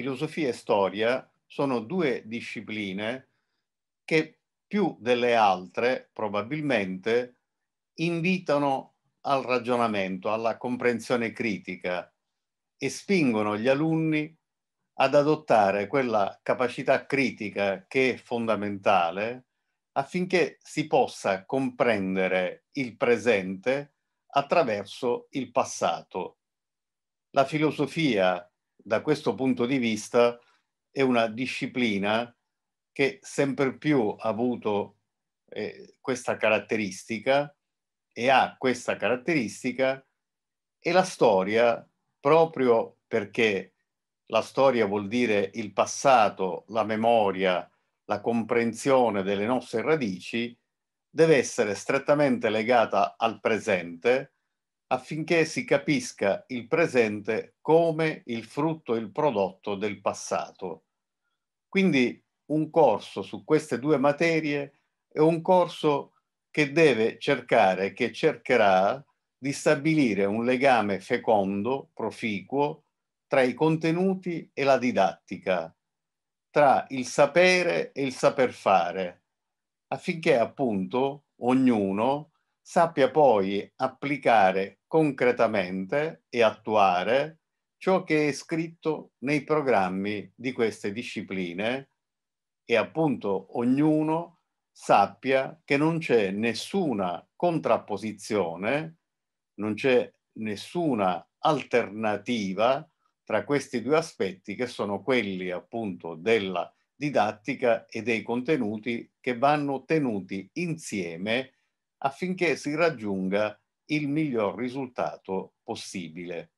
filosofia e storia sono due discipline che più delle altre probabilmente invitano al ragionamento, alla comprensione critica e spingono gli alunni ad adottare quella capacità critica che è fondamentale affinché si possa comprendere il presente attraverso il passato. La filosofia da questo punto di vista è una disciplina che sempre più ha avuto eh, questa caratteristica e ha questa caratteristica e la storia proprio perché la storia vuol dire il passato, la memoria, la comprensione delle nostre radici, deve essere strettamente legata al presente affinché si capisca il presente come il frutto e il prodotto del passato. Quindi un corso su queste due materie è un corso che deve cercare, che cercherà di stabilire un legame fecondo, proficuo, tra i contenuti e la didattica, tra il sapere e il saper fare, affinché appunto ognuno sappia poi applicare concretamente e attuare ciò che è scritto nei programmi di queste discipline e appunto ognuno sappia che non c'è nessuna contrapposizione, non c'è nessuna alternativa tra questi due aspetti che sono quelli appunto della didattica e dei contenuti che vanno tenuti insieme affinché si raggiunga il miglior risultato possibile.